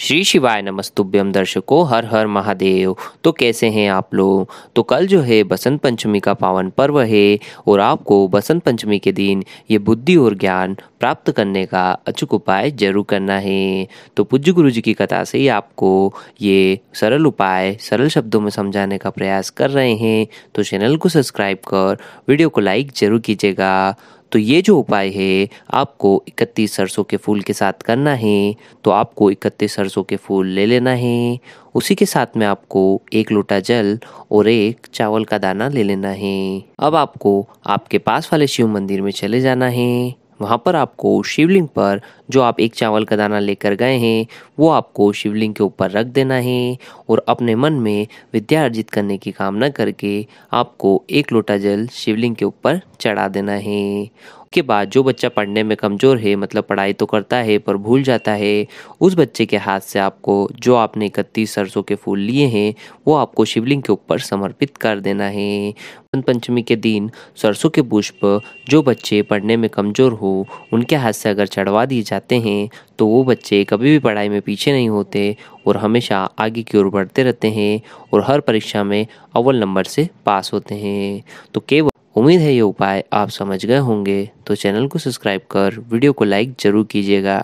श्री शिवाय नमस्तुभ्यम दर्शकों हर हर महादेव तो कैसे हैं आप लोग तो कल जो है बसंत पंचमी का पावन पर्व है और आपको बसंत पंचमी के दिन ये बुद्धि और ज्ञान प्राप्त करने का अचूक उपाय जरूर करना है तो पूज्य गुरु जी की कथा से ही आपको ये सरल उपाय सरल शब्दों में समझाने का प्रयास कर रहे हैं तो चैनल को सब्सक्राइब कर वीडियो को लाइक जरूर कीजिएगा तो ये जो उपाय है आपको इकतीस सरसों के फूल के साथ करना है तो आपको इकतीस सरसों के फूल ले लेना है उसी के साथ में आपको एक लोटा जल और एक चावल का दाना ले लेना है अब आपको आपके पास वाले शिव मंदिर में चले जाना है वहाँ पर आपको शिवलिंग पर जो आप एक चावल का दाना लेकर गए हैं वो आपको शिवलिंग के ऊपर रख देना है और अपने मन में विद्या अर्जित करने की कामना करके आपको एक लोटा जल शिवलिंग के ऊपर चढ़ा देना है के बाद जो बच्चा पढ़ने में कमज़ोर है मतलब पढ़ाई तो करता है पर भूल जाता है उस बच्चे के हाथ से आपको जो आपने इकतीस सरसों के फूल लिए हैं वो आपको शिवलिंग के ऊपर समर्पित कर देना है बसंत पंचमी के दिन सरसों के पुष्प जो बच्चे पढ़ने में कमज़ोर हो उनके हाथ से अगर चढ़वा दिए जाते हैं तो वो बच्चे कभी भी पढ़ाई में पीछे नहीं होते और हमेशा आगे की ओर बढ़ते रहते हैं और हर परीक्षा में अव्वल नंबर से पास होते हैं तो केवल उम्मीद है ये उपाय आप समझ गए होंगे तो चैनल को सब्सक्राइब कर वीडियो को लाइक ज़रूर कीजिएगा